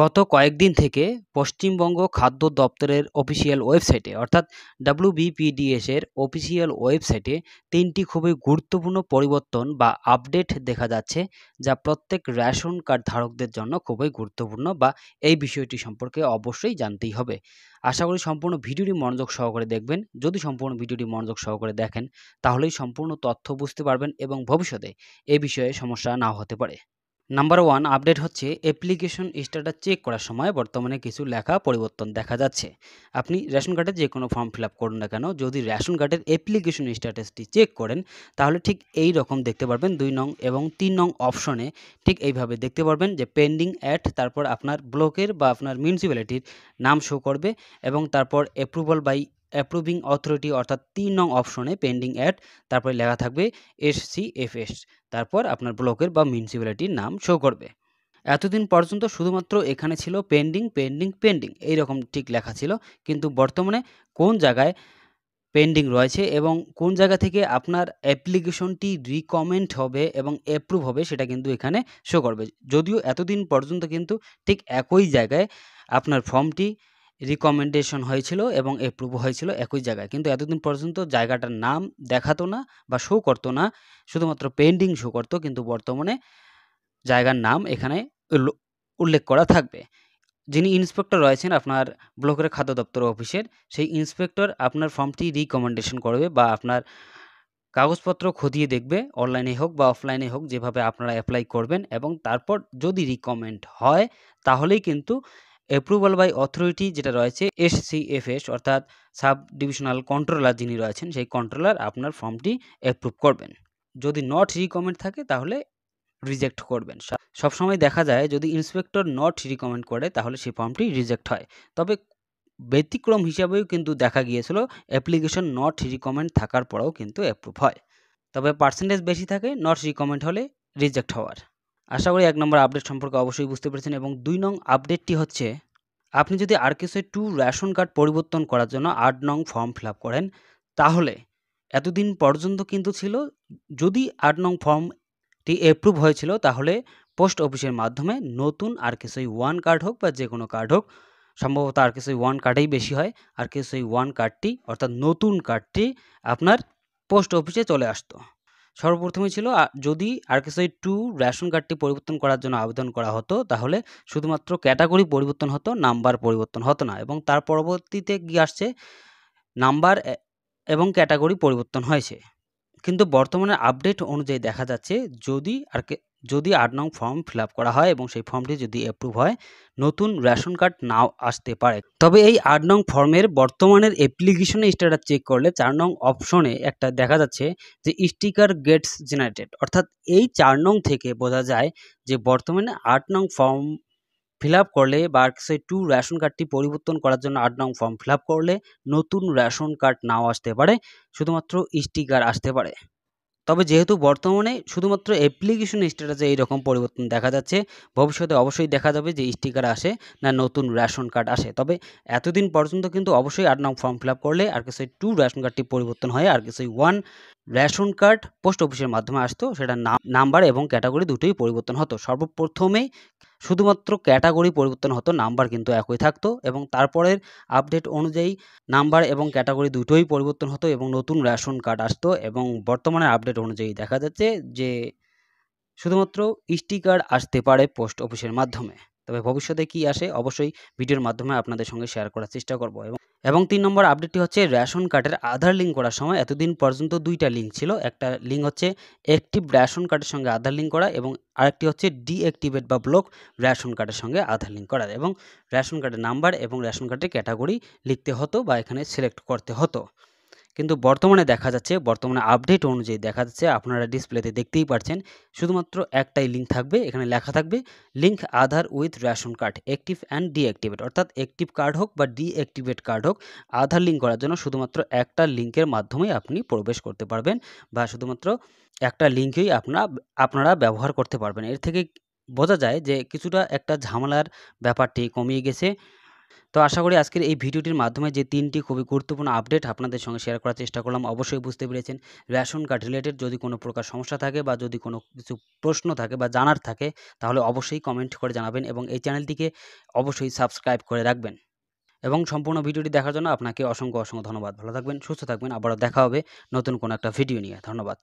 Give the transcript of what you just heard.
গত কয়েকদিন থেকে পশ্চিমবঙ্গ খাদ্য দপ্তরের অফিসিয়াল ওয়েবসাইটে অর্থাৎ ডাব্লিউবিপিডিএস এর অফিসিয়াল ওয়েবসাইটে তিনটি খুবই গুরুত্বপূর্ণ পরিবর্তন বা আপডেট দেখা যাচ্ছে যা প্রত্যেক রেশন কার্ড ধারকদের জন্য খুবই গুরুত্বপূর্ণ বা এই বিষয়টি সম্পর্কে অবশ্যই জানতেই হবে আশা করি সম্পূর্ণ ভিডিওটি মনোযোগ সহকারে দেখবেন যদি সম্পূর্ণ ভিডিওটি মনোযোগ সহকারে দেখেন তাহলেই সম্পূর্ণ তথ্য বুঝতে পারবেন এবং ভবিষ্যতে এ বিষয়ে সমস্যা না হতে পারে নাম্বার ওয়ান আপডেট হচ্ছে অ্যাপ্লিকেশন স্ট্যাটাস চেক করার সময় বর্তমানে কিছু লেখা পরিবর্তন দেখা যাচ্ছে আপনি রেশন কার্ডের যে কোনো ফর্ম ফিল আপ করুন না কেন যদি রেশন কার্ডের অ্যাপ্লিকেশন স্ট্যাটাসটি চেক করেন তাহলে ঠিক এই রকম দেখতে পারবেন দুই নং এবং তিন নং অপশনে ঠিক এইভাবে দেখতে পারবেন যে পেন্ডিং অ্যাট তারপর আপনার ব্লকের বা আপনার মিউনিসিপ্যালিটির নাম শো করবে এবং তারপর অ্যাপ্রুভাল বাই অ্যাপ্রুভিং অথরিটি অর্থাৎ তিন নং অপশনে পেন্ডিং অ্যাড তারপরে লেখা থাকবে এস সি এফ এস তারপর আপনার ব্লকের বা মিউনিসিপ্যালিটির নাম শো করবে এতদিন পর্যন্ত শুধুমাত্র এখানে ছিল পেন্ডিং পেন্ডিং পেন্ডিং এইরকম ঠিক লেখা ছিল কিন্তু বর্তমানে কোন জায়গায় পেন্ডিং রয়েছে এবং কোন জায়গা থেকে আপনার অ্যাপ্লিকেশনটি রিকমেন্ড হবে এবং অ্যাপ্রুভ হবে সেটা কিন্তু এখানে শো করবে যদিও এতদিন পর্যন্ত কিন্তু ঠিক একই জায়গায় আপনার ফর্মটি রিকমেন্ডেশন হয়েছিল এবং অ্যাপ্রুভ হয়েছিল একই জায়গায় কিন্তু এতদিন পর্যন্ত জায়গাটার নাম দেখাতো না বা শো করতো না শুধুমাত্র পেন্ডিং শো করতো কিন্তু বর্তমানে জায়গার নাম এখানে উল্লেখ করা থাকবে যিনি ইন্সপেক্টর রয়েছেন আপনার ব্লকের খাদ্য দপ্তর অফিসের সেই ইন্সপেক্টর আপনার ফর্মটি রিকমেন্ডেশন করবে বা আপনার কাগজপত্র খতিয়ে দেখবে অনলাইনে হোক বা অফলাইনে হোক যেভাবে আপনারা অ্যাপ্লাই করবেন এবং তারপর যদি রিকমেন্ড হয় তাহলেই কিন্তু অ্যাপ্রুভাল বাই অথরিটি যেটা রয়েছে এস সি এফ এস অর্থাৎ সাব ডিভিশনাল কন্ট্রোলার যিনি রয়েছেন সেই কন্ট্রোলার আপনার ফর্মটি অ্যাপ্রুভ করবেন যদি নট রিকমেন্ড থাকে তাহলে রিজেক্ট করবেন সবসময় দেখা যায় যদি ইন্সপেক্টর নট রিকমেন্ড করে তাহলে সেই ফর্মটি রিজেক্ট হয় তবে ব্যতিক্রম হিসাবেও কিন্তু দেখা গিয়েছিল অ্যাপ্লিকেশন নট রিকমেন্ড থাকার পরেও কিন্তু অ্যাপ্রুভ হয় তবে পার্সেন্টেজ বেশি থাকে নট রিকমেন্ড হলে রিজেক্ট হওয়ার আশা করি এক নম্বর আপডেট সম্পর্কে অবশ্যই বুঝতে পেরেছেন এবং দুই নং আপডেটটি হচ্ছে আপনি যদি আরকেসে টু রেশন কার্ড পরিবর্তন করার জন্য আট নং ফর্ম ফিল করেন তাহলে এতদিন পর্যন্ত কিন্তু ছিল যদি আট নং ফর্মটি অ্যাপ্রুভ হয়েছিল তাহলে পোস্ট অফিসের মাধ্যমে নতুন আরকেসই ওয়ান কার্ড হোক বা যে কোনো কার্ড হোক সম্ভবত আরকেসই ওয়ান কার্ডেই বেশি হয় আরকেসই ওয়ান কার্ডটি অর্থাৎ নতুন কার্ডটি আপনার পোস্ট অফিসে চলে আসতো সর্বপ্রথমে ছিল যদি আর্কেসাইড টু রেশন কার্ডটি পরিবর্তন করার জন্য আবেদন করা হতো তাহলে শুধুমাত্র ক্যাটাগরি পরিবর্তন হতো নাম্বার পরিবর্তন হতো না এবং তার পরবর্তীতে কি আসছে নাম্বার এবং ক্যাটাগরি পরিবর্তন হয়েছে কিন্তু বর্তমানে আপডেট অনুযায়ী দেখা যাচ্ছে যদি আরকে যদি আট নং ফর্ম ফিল করা হয় এবং সেই ফর্মটি যদি অ্যাপ্রুভ হয় নতুন রেশন কার্ড নাও আসতে পারে তবে এই আট নং ফর্মের বর্তমানের অ্যাপ্লিকেশনে স্ট্যাটাস চেক করলে চার নং অপশনে একটা দেখা যাচ্ছে যে স্টিকার গেটস জেনারেটেড অর্থাৎ এই চার নং থেকে বোঝা যায় যে বর্তমানে আট নং ফর্ম ফিল করলে বা সেই টু রেশন কার্ডটি পরিবর্তন করার জন্য আট নং ফর্ম ফিল করলে নতুন রেশন কার্ড নাও আসতে পারে শুধুমাত্র স্টিকার আসতে পারে তবে যেহেতু বর্তমানে শুধুমাত্র অ্যাপ্লিকেশন স্ট্যাটাসে এইরকম পরিবর্তন দেখা যাচ্ছে ভবিষ্যতে অবশ্যই দেখা যাবে যে স্টিকার আসে না নতুন রেশন কার্ড আসে তবে এতদিন পর্যন্ত কিন্তু অবশ্যই আট নং ফর্ম ফিল করলে আর কিছু টু রেশন কার্ডটি পরিবর্তন হয় আর কিছু ওয়ান রেশন কার্ড পোস্ট অফিসের মাধ্যমে আসতো সেটা নাম নাম্বার এবং ক্যাটাগরি দুটোই পরিবর্তন হতো সর্বপ্রথমে শুধুমাত্র ক্যাটাগরি পরিবর্তন হতো নাম্বার কিন্তু একই থাকতো এবং তারপরের আপডেট অনুযায়ী নাম্বার এবং ক্যাটাগরি দুটোই পরিবর্তন হতো এবং নতুন রেশন কার্ড আসতো এবং বর্তমানে আপডেট অনুযায়ী দেখা যাচ্ছে যে শুধুমাত্র স্টিকার আসতে পারে পোস্ট অফিসের মাধ্যমে তবে ভবিষ্যতে কি আসে অবশ্যই ভিডিওর মাধ্যমে আপনাদের সঙ্গে শেয়ার করার চেষ্টা করব এবং এবং তিন নম্বর আপডেটটি হচ্ছে রেশন কার্ডের আধার লিঙ্ক করার সময় এতদিন পর্যন্ত দুইটা লিঙ্ক ছিল একটা লিঙ্ক হচ্ছে অ্যাক্টিভ রেশন কার্ডের সঙ্গে আধার লিঙ্ক করা এবং আরেকটি হচ্ছে ডিঅ্যাক্টিভেট বা ব্লক রেশন কার্ডের সঙ্গে আধার লিঙ্ক করা এবং রেশন কার্ডের নাম্বার এবং রেশন কার্ডের ক্যাটাগরি লিখতে হতো বা এখানে সিলেক্ট করতে হতো কিন্তু বর্তমানে দেখা যাচ্ছে বর্তমানে আপডেট অনুযায়ী দেখা যাচ্ছে আপনারা ডিসপ্লেতে দেখতেই পারছেন শুধুমাত্র একটাই লিঙ্ক থাকবে এখানে লেখা থাকবে link Aadhaar with ration card active and deactivate অর্থাৎ অ্যাক্টিভ কার্ড হোক বা ডিঅ্যাক্টিভেট কার্ড হোক আধার লিঙ্ক করার জন্য শুধুমাত্র একটা লিঙ্কের মাধ্যমেই আপনি প্রবেশ করতে পারবেন বা শুধুমাত্র একটা লিঙ্কেই আপনারা আপনারা ব্যবহার করতে পারবেন এর থেকে বোঝা যায় যে কিছুটা একটা ঝামেলার ব্যাপারটি কমিয়ে গেছে তো আশা করি আজকের এই ভিডিওটির মাধ্যমে যে তিনটি খুবই গুরুত্বপূর্ণ আপডেট আপনাদের সঙ্গে শেয়ার করার চেষ্টা করলাম অবশ্যই বুঝতে পেরেছেন রেশন কার্ড রিলেটেড যদি কোনো প্রকার সমস্যা থাকে বা যদি কোনো কিছু প্রশ্ন থাকে বা জানার থাকে তাহলে অবশ্যই কমেন্ট করে জানাবেন এবং এই চ্যানেলটিকে অবশ্যই সাবস্ক্রাইব করে রাখবেন এবং সম্পূর্ণ ভিডিওটি দেখার জন্য আপনাকে অসংখ্য অসংখ্য ধন্যবাদ ভালো থাকবেন সুস্থ থাকবেন আবারও দেখা হবে নতুন কোনো একটা ভিডিও নিয়ে ধন্যবাদ